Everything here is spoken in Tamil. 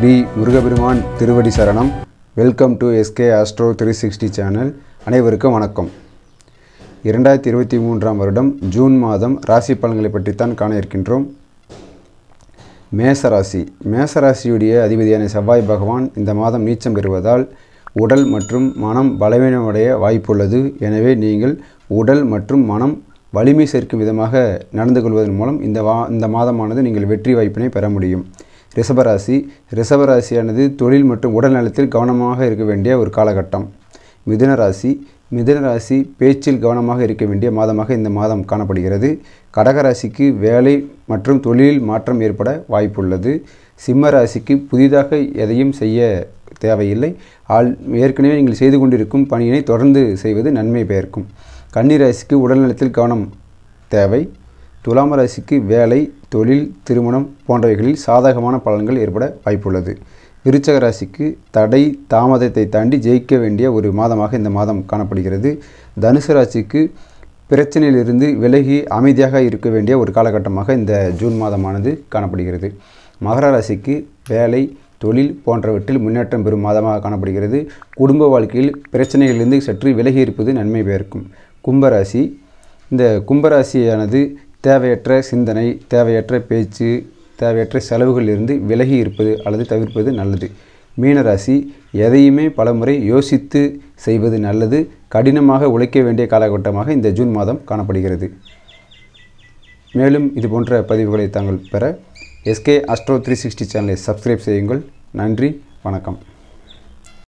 ஸ்ரீ முருகபெருமான் திருவடி சரணம் welcome to SK astro three sixty channel அனைவருக்கும் வணக்கம் இரண்டாயிரத்தி இருபத்தி மூன்றாம் வருடம் ஜூன் மாதம் ராசி பலன்களை பற்றித்தான் காண இருக்கின்றோம் மேசராசி மேசராசியுடைய அதிபதியான செவ்வாய் பகவான் இந்த மாதம் நீச்சம் பெறுவதால் உடல் மற்றும் மனம் பலவீனமடைய வாய்ப்புள்ளது எனவே நீங்கள் உடல் மற்றும் மனம் வலிமை சேர்க்கும் விதமாக நடந்து கொள்வதன் மூலம் இந்த வா இந்த மாதமானது நீங்கள் வெற்றி வாய்ப்பினை பெற முடியும் ரிஷபராசி ரிஷபராசியானது தொழில் மற்றும் உடல் நலத்தில் கவனமாக இருக்க வேண்டிய ஒரு காலகட்டம் மிதுன ராசி மிதுன ராசி பேச்சில் கவனமாக இருக்க வேண்டிய மாதமாக இந்த மாதம் காணப்படுகிறது கடகராசிக்கு வேலை மற்றும் தொழிலில் மாற்றம் ஏற்பட வாய்ப்புள்ளது சிம்ம ராசிக்கு புதிதாக எதையும் செய்ய தேவையில்லை ஆள் ஏற்கனவே நீங்கள் செய்து கொண்டிருக்கும் பணியினை தொடர்ந்து செய்வது நன்மை பெயர்க்கும் கன்னிராசிக்கு உடல்நலத்தில் கவனம் தேவை துலாம் ராசிக்கு வேலை தொழில் திருமணம் போன்றவைகளில் சாதகமான பலன்கள் ஏற்பட வாய்ப்புள்ளது விருச்சக ராசிக்கு தடை தாமதத்தை தாண்டி ஜெயிக்க வேண்டிய ஒரு மாதமாக இந்த மாதம் காணப்படுகிறது தனுசு ராசிக்கு பிரச்சனையிலிருந்து விலகி அமைதியாக இருக்க வேண்டிய ஒரு காலகட்டமாக இந்த ஜூன் மாதமானது காணப்படுகிறது மகர ராசிக்கு வேலை தொழில் போன்றவற்றில் முன்னேற்றம் பெறும் மாதமாக காணப்படுகிறது குடும்ப வாழ்க்கையில் பிரச்சனைகளிலிருந்து சற்று விலகி இருப்பது நன்மை பெயர்க்கும் கும்பராசி இந்த கும்பராசியானது தேவையற்ற சிந்தனை தேவையற்ற பேச்சு தேவையற்ற செலவுகளிலிருந்து விலகி இருப்பது அல்லது தவிர்ப்பது நல்லது மீனராசி எதையுமே பலமுறை யோசித்து செய்வது நல்லது கடினமாக உழைக்க வேண்டிய காலகட்டமாக இந்த ஜூன் மாதம் காணப்படுகிறது மேலும் இது போன்ற பதிவுகளை தாங்கள் பெற எஸ்கே அஸ்ட்ரோ த்ரீ சிக்ஸ்டி சேனலை சப்ஸ்கிரைப் செய்யுங்கள் நன்றி வணக்கம்